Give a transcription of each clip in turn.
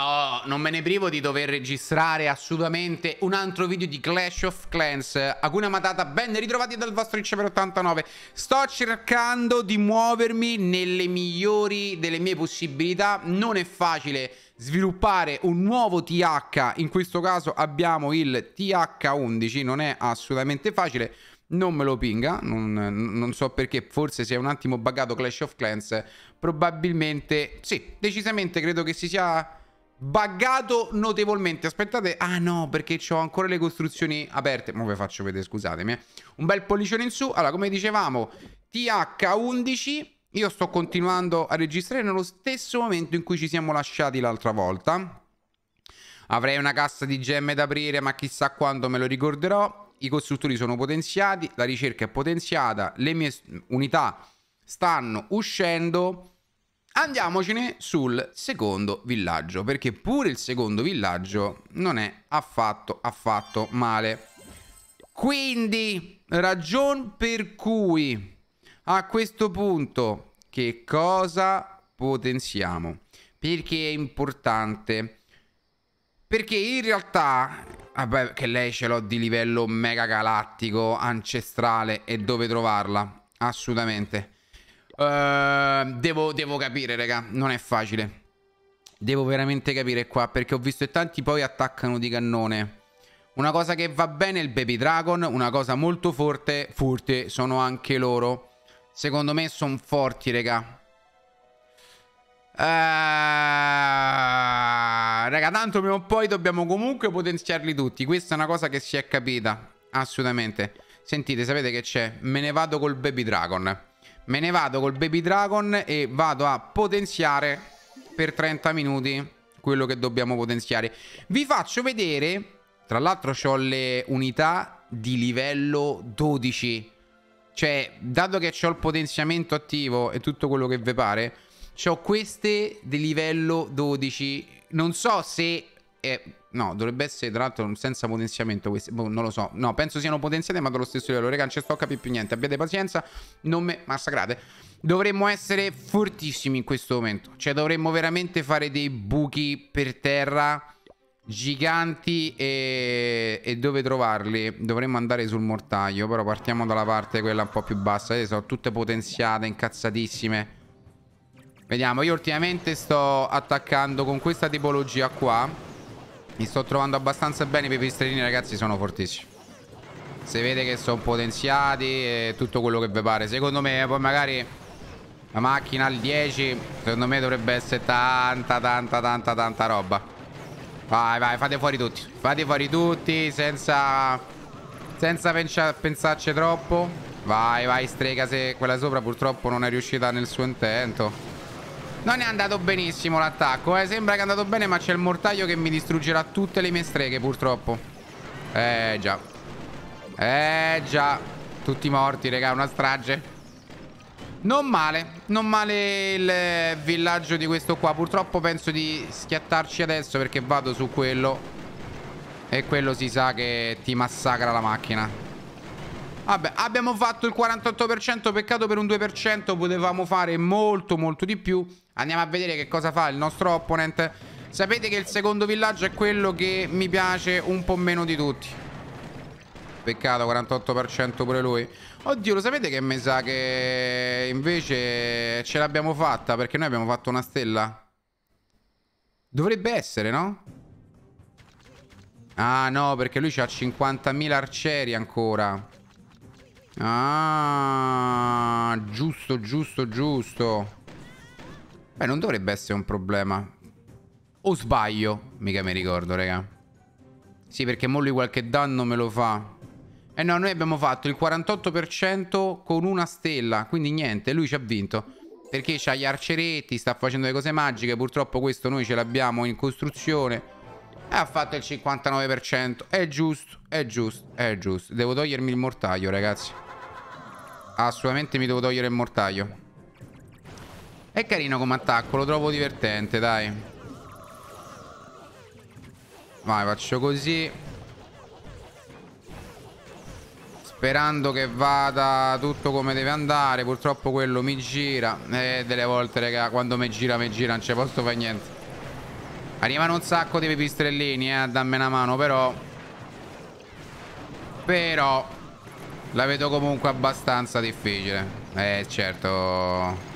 Oh, non me ne privo di dover registrare assolutamente un altro video di Clash of Clans Hakuna Matata, ben ritrovati dal vostro Ince per 89 Sto cercando di muovermi nelle migliori delle mie possibilità Non è facile sviluppare un nuovo TH In questo caso abbiamo il TH11 Non è assolutamente facile non me lo pinga, non, non, so perché, forse si è un attimo buggato Clash of Clans, probabilmente, sì, decisamente credo che si sia buggato notevolmente. Aspettate, ah no, perché ho ancora le costruzioni aperte. Ma ve faccio vedere, scusatemi. Eh. Un bel pollicione in su. Allora, come dicevamo, TH11. Io sto continuando a registrare nello stesso momento in cui ci siamo lasciati l'altra volta. Avrei una cassa di gemme da aprire, ma chissà quando me lo ricorderò. I costruttori sono potenziati, la ricerca è potenziata, le mie unità stanno uscendo Andiamocene sul secondo villaggio, perché pure il secondo villaggio non è affatto, affatto male. Quindi, ragion per cui a questo punto che cosa potenziamo? Perché è importante? Perché in realtà, vabbè, ah che lei ce l'ho di livello mega galattico, ancestrale, e dove trovarla? Assolutamente. Uh, devo, devo capire, raga. Non è facile. Devo veramente capire qua, perché ho visto che tanti poi attaccano di cannone. Una cosa che va bene è il Baby Dragon, una cosa molto forte, Furte sono anche loro. Secondo me sono forti, raga. Uh, raga, tanto prima o poi dobbiamo comunque potenziarli tutti. Questa è una cosa che si è capita, assolutamente. Sentite, sapete che c'è? Me ne vado col Baby Dragon. Me ne vado col Baby Dragon e vado a potenziare per 30 minuti quello che dobbiamo potenziare. Vi faccio vedere... Tra l'altro ho le unità di livello 12. Cioè, dato che ho il potenziamento attivo e tutto quello che vi pare, ho queste di livello 12. Non so se che... No, dovrebbe essere tra l'altro senza potenziamento questi, boh, non lo so. No, penso siano potenziate ma dello stesso livello. Raga, non ci sto a capire più niente. Abbiate pazienza, non me massacrate. Dovremmo essere fortissimi in questo momento. Cioè dovremmo veramente fare dei buchi per terra giganti e... e, dove trovarli dovremmo andare sul mortaio però partiamo dalla parte quella un po' più bassa eh, sono tutte potenziate incazzatissime vediamo io ultimamente sto attaccando con questa tipologia qua mi sto trovando abbastanza bene. I pepistrini, ragazzi, sono fortissimi. Se vede che sono potenziati e tutto quello che vi pare. Secondo me, poi magari la macchina al 10, secondo me dovrebbe essere tanta, tanta, tanta, tanta roba. Vai, vai, fate fuori tutti. Fate fuori tutti senza, senza pensarci troppo. Vai, vai, strega se quella sopra purtroppo non è riuscita nel suo intento. Non è andato benissimo l'attacco, eh. Sembra che è andato bene, ma c'è il mortaio che mi distruggerà tutte le mie streghe, purtroppo. Eh, già. Eh, già. Tutti morti, raga, una strage. Non male, non male il villaggio di questo qua. Purtroppo penso di schiattarci adesso perché vado su quello. E quello si sa che ti massacra la macchina. Vabbè, abbiamo fatto il 48%, peccato per un 2%, potevamo fare molto molto di più. Andiamo a vedere che cosa fa il nostro opponent Sapete che il secondo villaggio è quello che mi piace un po' meno di tutti Peccato, 48% pure lui Oddio, lo sapete che mi sa che invece ce l'abbiamo fatta Perché noi abbiamo fatto una stella Dovrebbe essere, no? Ah, no, perché lui c'ha 50.000 arcieri ancora Ah, giusto, giusto, giusto Beh, non dovrebbe essere un problema. O sbaglio? Mica mi ricordo, raga. Sì, perché molli qualche danno me lo fa. Eh no, noi abbiamo fatto il 48% con una stella. Quindi niente, lui ci ha vinto. Perché c'ha gli arceretti, sta facendo le cose magiche. Purtroppo questo noi ce l'abbiamo in costruzione. E ha fatto il 59%. È giusto, è giusto, è giusto. Devo togliermi il mortaio, ragazzi. Assolutamente mi devo togliere il mortaio. È carino come attacco, lo trovo divertente, dai. Vai, faccio così. Sperando che vada tutto come deve andare. Purtroppo quello mi gira. E eh, delle volte, raga, quando mi gira, mi gira. Non c'è posto per niente. Arrivano un sacco di pipistrellini, eh, a darmi una mano, però... Però... La vedo comunque abbastanza difficile. Eh, certo...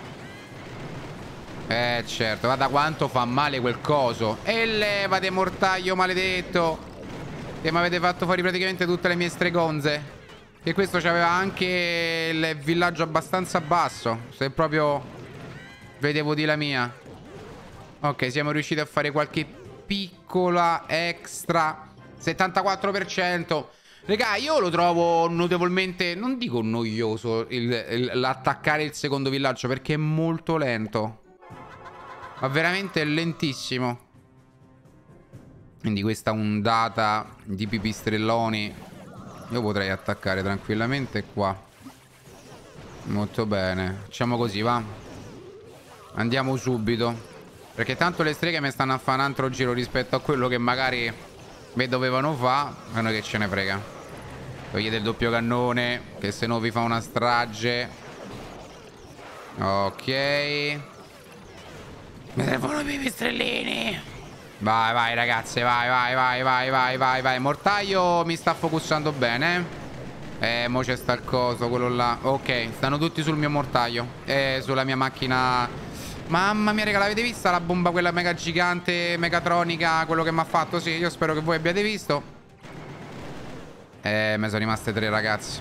Eh certo, guarda quanto fa male quel coso E levate mortaio maledetto Che mi avete fatto fuori praticamente tutte le mie stregonze E questo c'aveva anche il villaggio abbastanza basso Se proprio vedevo di la mia Ok, siamo riusciti a fare qualche piccola extra 74% Regà, io lo trovo notevolmente, non dico noioso l'attaccare il, il secondo villaggio perché è molto lento ma veramente lentissimo. Quindi questa ondata di pipistrelloni. Io potrei attaccare tranquillamente qua. Molto bene. Facciamo così, va. Andiamo subito. Perché tanto le streghe mi stanno a fare un altro giro rispetto a quello che magari mi dovevano fare. Ma noi che ce ne frega. Togliete il doppio cannone, che se no vi fa una strage. Ok. Mi servono i pipistrellini. Vai, vai, ragazze, vai, vai, vai, vai, vai, vai, vai. Mortaio mi sta focussando bene. Eh, mo c'è sta il coso, quello là. Ok, stanno tutti sul mio mortaio. Eh, sulla mia macchina. Mamma mia, raga, l'avete vista la bomba quella mega gigante, megatronica, quello che mi ha fatto? Sì, io spero che voi abbiate visto. Eh, me sono rimaste tre ragazzi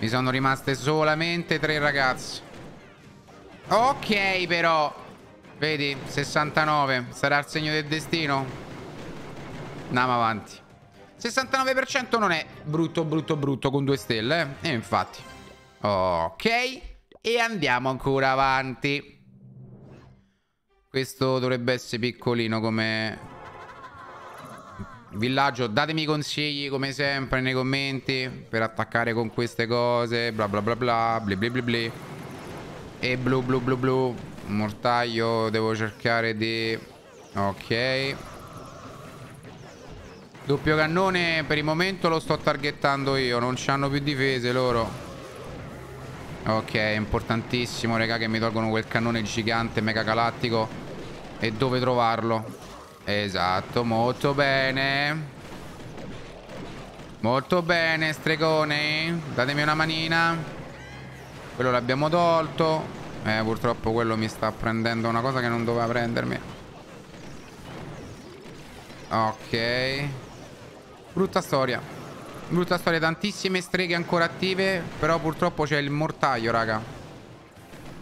Mi sono rimaste solamente tre ragazzi Ok, però. Vedi, 69. Sarà il segno del destino? Andiamo avanti. 69% non è brutto, brutto, brutto con due stelle, eh? E eh, infatti. Ok. E andiamo ancora avanti. Questo dovrebbe essere piccolino come... Villaggio, datemi consigli come sempre nei commenti per attaccare con queste cose, bla bla bla bla, bli bli bli bli e blu blu blu blu. Un mortaio devo cercare di... Ok. Doppio cannone per il momento lo sto targettando io. Non hanno più difese loro. Ok, importantissimo, raga, che mi tolgono quel cannone gigante mega galattico. E dove trovarlo? Esatto, molto bene. Molto bene, stregone. Datemi una manina. Quello l'abbiamo tolto. Eh, purtroppo quello mi sta prendendo una cosa che non doveva prendermi. Ok. Brutta storia. Brutta storia, tantissime streghe ancora attive, però purtroppo c'è il mortaio, raga.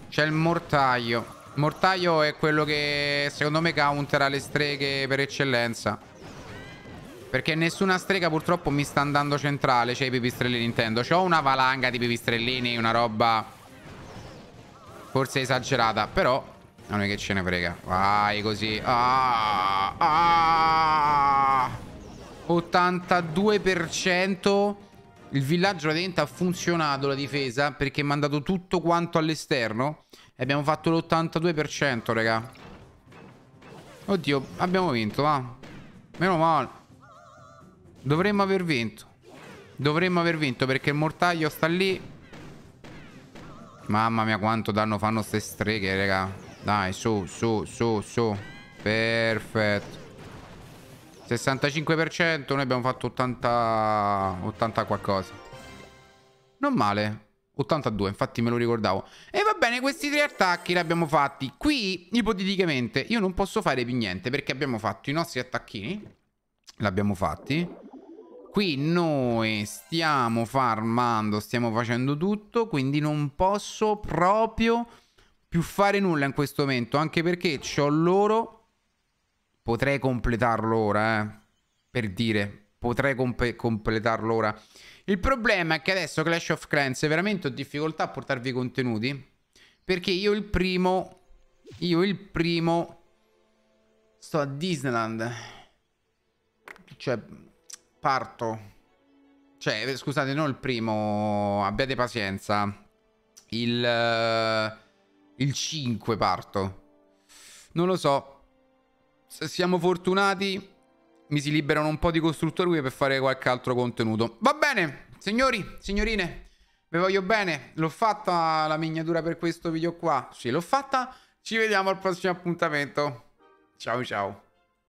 C'è il mortaio. Mortaio è quello che secondo me countera le streghe per eccellenza. Perché nessuna strega purtroppo mi sta andando centrale, c'è i pipistrelli Nintendo. C'ho una valanga di pipistrellini, una roba Forse è esagerata, però non è che ce ne frega. Vai così. Ah, ah. 82%. Il villaggio praticamente ha funzionato la difesa perché ha mandato tutto quanto all'esterno. E abbiamo fatto l'82%, raga. Oddio, abbiamo vinto, va. Meno male. Dovremmo aver vinto. Dovremmo aver vinto perché il mortaio sta lì. Mamma mia quanto danno fanno ste streghe, raga. Dai, su, su, su, su. Perfetto. 65%, noi abbiamo fatto 80... 80 qualcosa. Non male. 82, infatti me lo ricordavo. E va bene, questi tre attacchi li abbiamo fatti. Qui, ipoteticamente, io non posso fare più niente perché abbiamo fatto i nostri attacchini. L'abbiamo fatti qui noi stiamo farmando, stiamo facendo tutto, quindi non posso proprio più fare nulla in questo momento, anche perché ho loro, potrei completarlo ora, eh, per dire, potrei comp completarlo ora. Il problema è che adesso Clash of Clans veramente ho difficoltà a portarvi contenuti, perché io il primo, io il primo, sto a Disneyland, cioè parto. Cioè, eh, scusate, non il primo, abbiate pazienza. Il, eh, il 5 parto. Non lo so. Se siamo fortunati, mi si liberano un po' di costruttori per fare qualche altro contenuto. Va bene, signori, signorine. Vi voglio bene, l'ho fatta la miniatura per questo video qua. Sì, l'ho fatta. Ci vediamo al prossimo appuntamento. Ciao ciao.